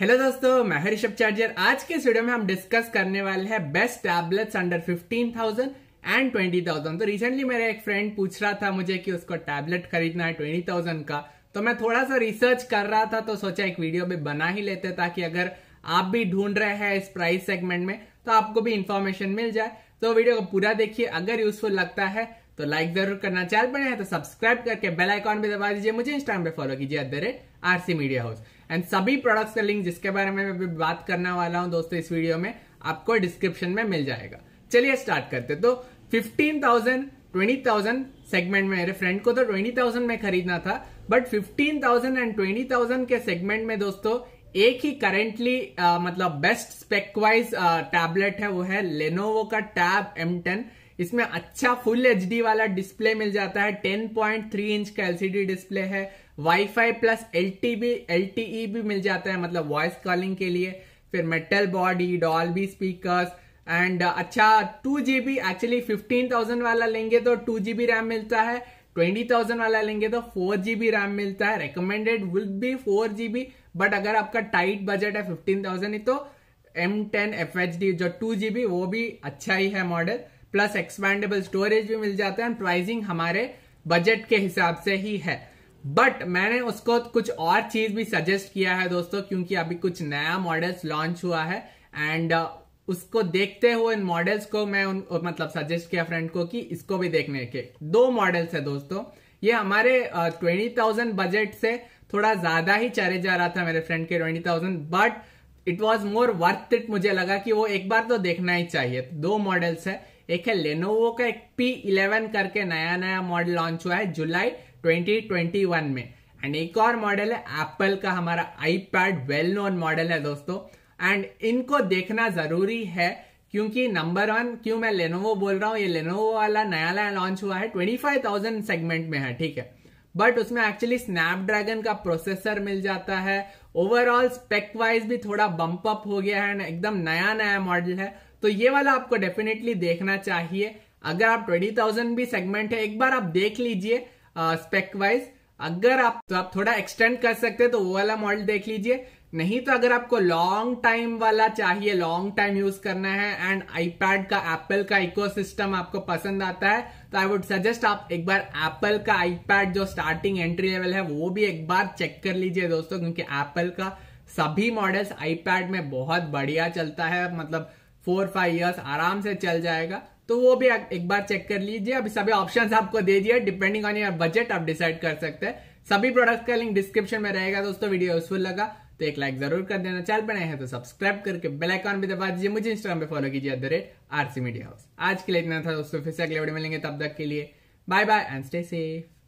hello दोस्तों मैं हरिशभ charger आज के इस वीडियो में हम डिस्कस करने वाले हैं बेस्ट टैबलेट्स अंडर 15,000 एंड 20,000 तो रिसेंटली मेरा एक फ्रेंड पूछ रहा था मुझे कि उसको टैबलेट खरीदना है 20,000 का तो मैं थोड़ा सा रिसर्च कर रहा था तो सोचा एक वीडियो भी बना ही लेते ताकि अगर आप भी ढूंढ रहे हैं इस प्राइस सेगमेंट में तो आपको भी इन्फॉर्मेशन मिल जाए तो वीडियो को पूरा देखिए अगर यूजफुल लगता है तो लाइक जरूर करना चैनल पड़े तो सब्सक्राइब करके बेल आइकॉन भी दबा दीजिए मुझे इंस्टाग्राम पे फॉलो कीजिए at RC media house and सभी प्रोडक्ट्स का लिंक जिसके बारे में मैं बात करने वाला हूं दोस्तों इस वीडियो में आपको डिस्क्रिप्शन में मिल जाएगा चलिए स्टार्ट करते तो fifteen thousand twenty thousand segment में मेरे फ्रेंड को तो ट्वेंटी थाउजेंड में खरीदना था but fifteen thousand and twenty thousand के सेगमेंट में दोस्तों एक ही करेंटली मतलब बेस्ट स्पेकवाइज टैबलेट है वो है लेनोवो का टैब एम टेन इसमें अच्छा फुल एच वाला डिस्प्ले मिल जाता है 10.3 इंच का एलसीडी डिस्प्ले है वाईफाई प्लस एल टी भी मिल जाता है मतलब वॉइस कॉलिंग के लिए फिर metal body B speakers and अच्छा two GB actually fifteen thousand वाला लेंगे तो टू जीबी रैम मिलता है ट्वेंटी थाउजेंड वाला लेंगे तो फोर जीबी रैम मिलता है recommended will be four GB but अगर आपका टाइट बजट है फिफ्टीन थाउजेंड तो M ten F H D जो टू जीबी वो भी अच्छा ही है मॉडल प्लस एक्सपैंडेबल स्टोरेज भी मिल जाता है प्राइसिंग हमारे बजट के हिसाब से ही है बट मैंने उसको कुछ और चीज भी सजेस्ट किया है दोस्तों क्योंकि अभी कुछ नया मॉडल्स लॉन्च हुआ है एंड uh, उसको देखते हुए इन मॉडल्स को मैं उन मतलब सजेस्ट किया फ्रेंड को कि इसको भी देखने के दो मॉडल्स है दोस्तों ये हमारे ट्वेंटी थाउजेंड बजट से थोड़ा ज्यादा ही चले जा रहा था मेरे फ्रेंड के twenty thousand but it was more worth it मुझे लगा कि वो एक बार तो देखना ही चाहिए दो मॉडल्स है एक है लेनोवो का एक पी इलेवन करके नया नया मॉडल लॉन्च हुआ है जुलाई 2021 में एंड एक और मॉडल है एप्पल का हमारा आईपैड वेल नोन मॉडल है दोस्तों एंड इनको देखना जरूरी है क्योंकि नंबर वन क्यों मैं लेनोवो बोल रहा हूँ ये लेनोवो वाला नया नया लॉन्च हुआ है ट्वेंटी सेगमेंट में है ठीक है बट उसमें एक्चुअली स्नैपड्रैगन का प्रोसेसर मिल जाता है ओवरऑल स्पेक वाइज भी थोड़ा बंप अप हो गया है एकदम नया नया मॉडल है तो ये वाला आपको डेफिनेटली देखना चाहिए अगर आप ट्वेंटी थाउजेंड भी सेगमेंट है एक बार आप देख लीजिए स्पेक uh, वाइज अगर आप तो आप थोड़ा एक्सटेंड कर सकते हैं तो वो वाला मॉडल देख लीजिए नहीं तो अगर आपको लॉन्ग टाइम वाला चाहिए लॉन्ग टाइम यूज करना है एंड आईपैड का एप्पल का इकोसिस्टम आपको पसंद आता है तो आई वुड सजेस्ट आप एक बार एप्पल का आईपैड जो स्टार्टिंग एंट्री लेवल है वो भी एक बार चेक कर लीजिए दोस्तों क्योंकि एप्पल का सभी मॉडल्स आईपैड में बहुत बढ़िया चलता है मतलब फोर फाइव ईयर्स आराम से चल जाएगा तो वो भी एक बार चेक कर लीजिए अभी सभी ऑप्शन आपको दे दिए डिपेंडिंग ऑन योर बजट आप डिसाइड कर सकते हैं सभी प्रोडक्ट का लिंक डिस्क्रिप्शन में रहेगा दोस्तों वीडियो यूजफुल लगा तो एक लाइक जरूर कर देना चैनल बनाए हैं तो सब्सक्राइब करके बेल भी दबा दीजिए मुझे इंस्टाग्राम पे फॉलो कीजिए at the rate RC media house आज के लिए इतना था दोस्तों फिर से अगले वीडियो मिलेंगे तब तक के लिए bye bye and stay safe